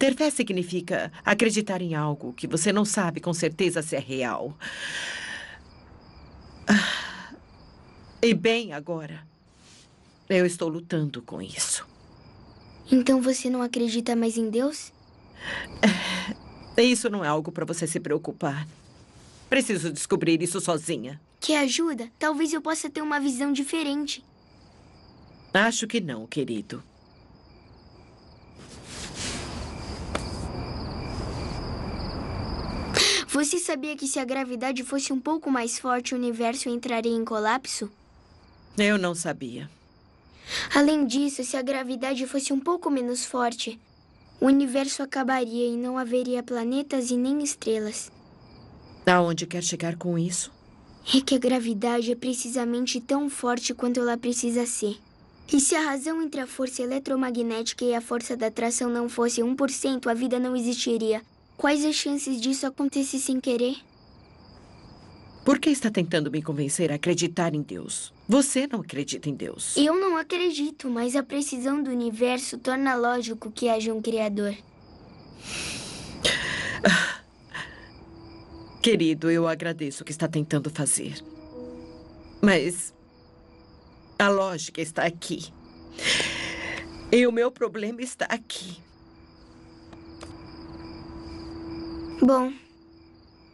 Ter fé significa acreditar em algo que você não sabe com certeza se é real. Ah, e bem, agora, eu estou lutando com isso. Então você não acredita mais em Deus? Isso não é algo para você se preocupar. Preciso descobrir isso sozinha. Que ajuda? Talvez eu possa ter uma visão diferente. Acho que não, querido. Você sabia que se a gravidade fosse um pouco mais forte, o universo entraria em colapso? Eu não sabia. Além disso, se a gravidade fosse um pouco menos forte, o universo acabaria e não haveria planetas e nem estrelas. Aonde quer chegar com isso? É que a gravidade é precisamente tão forte quanto ela precisa ser. E se a razão entre a força eletromagnética e a força da atração não fosse 1%, a vida não existiria. Quais as chances disso acontecer sem querer? Por que está tentando me convencer a acreditar em Deus? Você não acredita em Deus. Eu não acredito, mas a precisão do universo torna lógico que haja um Criador. Querido, eu agradeço o que está tentando fazer. Mas a lógica está aqui. E o meu problema está aqui. Bom,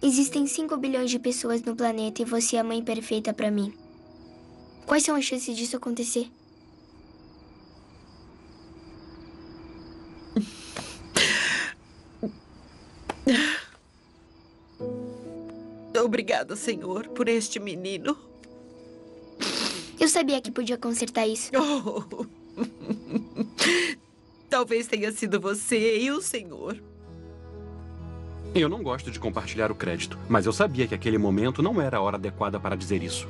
existem 5 bilhões de pessoas no planeta e você é a mãe perfeita para mim. Quais são as chances disso acontecer? Obrigada, Senhor, por este menino. Eu sabia que podia consertar isso. Oh. Talvez tenha sido você e o Senhor. Eu não gosto de compartilhar o crédito, mas eu sabia que aquele momento não era a hora adequada para dizer isso.